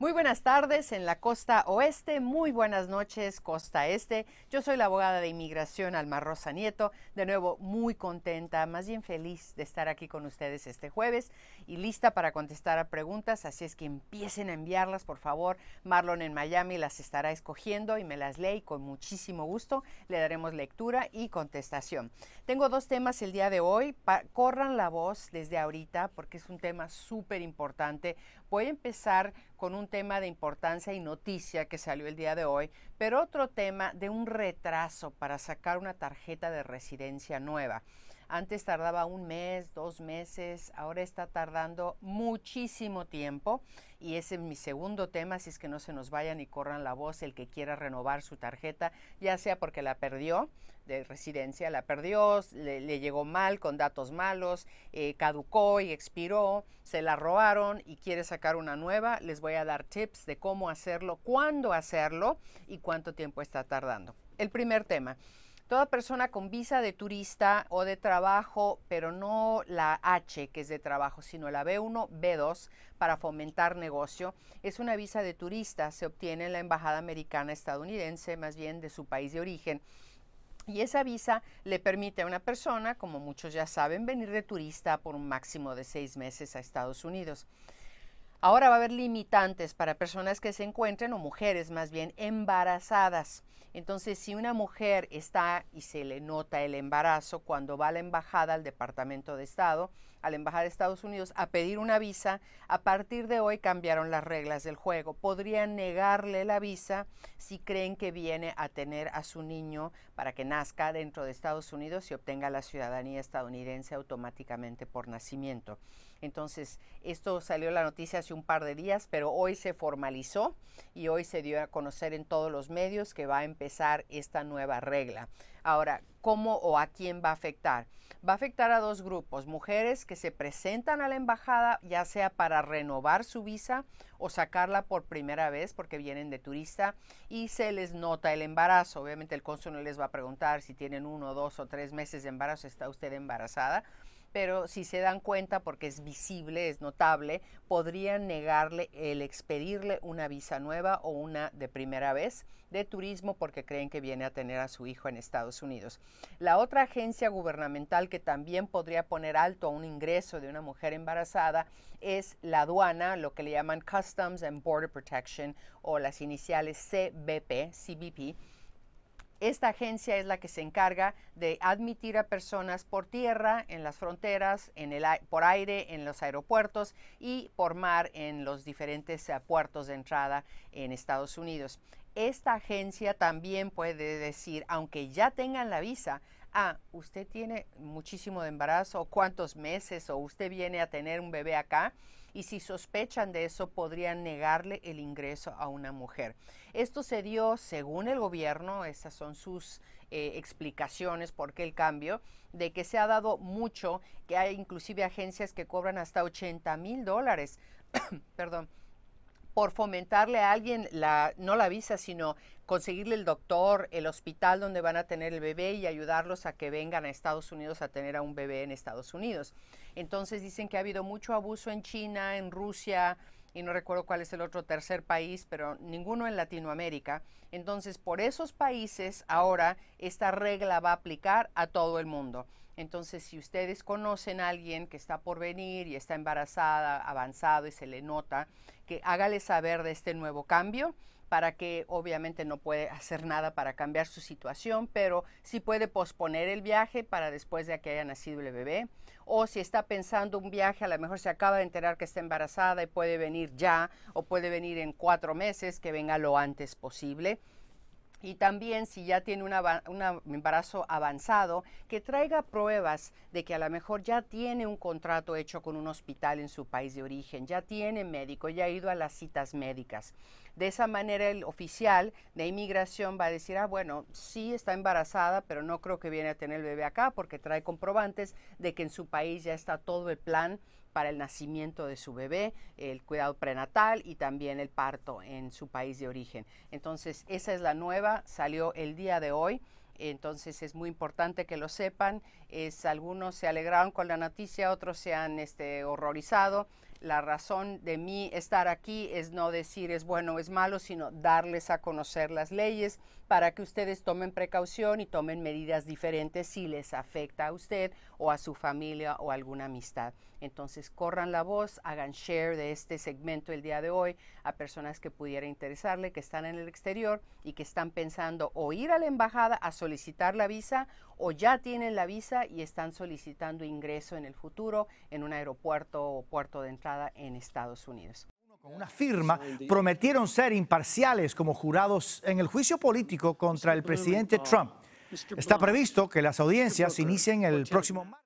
Muy buenas tardes en la costa oeste, muy buenas noches costa este. Yo soy la abogada de inmigración Alma Rosa Nieto, de nuevo muy contenta, más bien feliz de estar aquí con ustedes este jueves y lista para contestar a preguntas, así es que empiecen a enviarlas por favor. Marlon en Miami las estará escogiendo y me las lee con muchísimo gusto le daremos lectura y contestación. Tengo dos temas el día de hoy, corran la voz desde ahorita porque es un tema súper importante. Voy a empezar con un tema de importancia y noticia que salió el día de hoy, pero otro tema de un retraso para sacar una tarjeta de residencia nueva. Antes tardaba un mes, dos meses, ahora está tardando muchísimo tiempo y ese es mi segundo tema, si es que no se nos vayan y corran la voz el que quiera renovar su tarjeta, ya sea porque la perdió de residencia, la perdió, le, llegó mal con datos malos, eh, caducó y expiró, se la robaron y quiere sacar una nueva, les voy a dar tips de cómo hacerlo, cuándo hacerlo y cuánto tiempo está tardando. El primer tema, Toda persona con visa de turista o de trabajo, pero no la H, que es de trabajo, sino la B1, B2, para fomentar negocio, es una visa de turista. Se obtiene en la Embajada Americana Estadounidense, más bien de su país de origen. Y esa visa le permite a una persona, como muchos ya saben, venir de turista por un máximo de seis meses a Estados Unidos. Ahora va a haber limitantes para personas que se encuentren, o mujeres más bien, embarazadas. Entonces, si una mujer está y se le nota el embarazo cuando va a la embajada al Departamento de Estado, a la Embajada de Estados Unidos a pedir una visa, a partir de hoy cambiaron las reglas del juego. Podrían negarle la visa si creen que viene a tener a su niño para que nazca dentro de Estados Unidos y obtenga la ciudadanía estadounidense automáticamente por nacimiento. Entonces, esto salió la noticia hace un par de días, pero hoy se formalizó y hoy se dio a conocer en todos los medios que va a empezar esta nueva regla. Ahora, ¿cómo o a quién va a afectar? Va a afectar a dos grupos, mujeres que se presentan a la embajada, ya sea para renovar su visa o sacarla por primera vez porque vienen de turista y se les nota el embarazo. Obviamente el cónsul les va a preguntar si tienen uno, dos o tres meses de embarazo, ¿está usted embarazada? pero si se dan cuenta, porque es visible, es notable, podrían negarle el expedirle una visa nueva o una de primera vez de turismo porque creen que viene a tener a su hijo en Estados Unidos. La otra agencia gubernamental que también podría poner alto a un ingreso de una mujer embarazada es la aduana, lo que le llaman Customs and Border Protection o las iniciales CBP, CBP esta agencia es la que se encarga de admitir a personas por tierra, en las fronteras, por aire, en los aeropuertos y por mar en los diferentes eh, puertos de entrada en Estados Unidos. Esta agencia también puede decir, aunque ya tengan la visa, ah, usted tiene muchísimo de embarazo, cuántos meses, o usted viene a tener un bebé acá, y si sospechan de eso, podrían negarle el ingreso a una mujer. Esto se dio, según el gobierno, esas son sus eh, explicaciones por qué el cambio, de que se ha dado mucho, que hay inclusive agencias que cobran hasta 80 mil dólares, perdón, por fomentarle a alguien la, no la visa, sino conseguirle el doctor, el hospital donde van a tener el bebé y ayudarlos a que vengan a Estados Unidos a tener a un bebé en Estados Unidos. Entonces dicen que ha habido mucho abuso en China, en Rusia, y no recuerdo cuál es el otro tercer país, pero ninguno en Latinoamérica. Entonces, por esos países ahora esta regla va a aplicar a todo el mundo. Entonces, si ustedes conocen a alguien que está por venir y está embarazada, avanzado y se le nota, que hágale saber de este nuevo cambio para que obviamente no puede hacer nada para cambiar su situación, pero sí puede posponer el viaje para después de que haya nacido el bebé. O si está pensando un viaje, a lo mejor se acaba de enterar que está embarazada y puede venir ya o puede venir en cuatro meses, que venga lo antes posible y también si ya tiene un embarazo avanzado, que traiga pruebas de que a lo mejor ya tiene un contrato hecho con un hospital en su país de origen, ya tiene médico, ya ha ido a las citas médicas. De esa manera el oficial de inmigración va a decir, ah, bueno, sí está embarazada, pero no creo que viene a tener el bebé acá porque trae comprobantes de que en su país ya está todo el plan para el nacimiento de su bebé, el cuidado prenatal y también el parto en su país de origen. Entonces, esa es la nueva, salió el día de hoy entonces es muy importante que lo sepan. Es, algunos se alegraron con la noticia, otros se han este, horrorizado. La razón de mí estar aquí es no decir es bueno o es malo, sino darles a conocer las leyes para que ustedes tomen precaución y tomen medidas diferentes si les afecta a usted o a su familia o alguna amistad. Entonces corran la voz, hagan share de este segmento el día de hoy a personas que pudiera interesarle, que están en el exterior y que están pensando o ir a la embajada a solicitar solicitar la visa o ya tienen la visa y están solicitando ingreso en el futuro en un aeropuerto o puerto de entrada en Estados Unidos con una firma, prometieron ser imparciales como jurados en el juicio político contra el presidente Trump. Está previsto que las audiencias inicien el próximo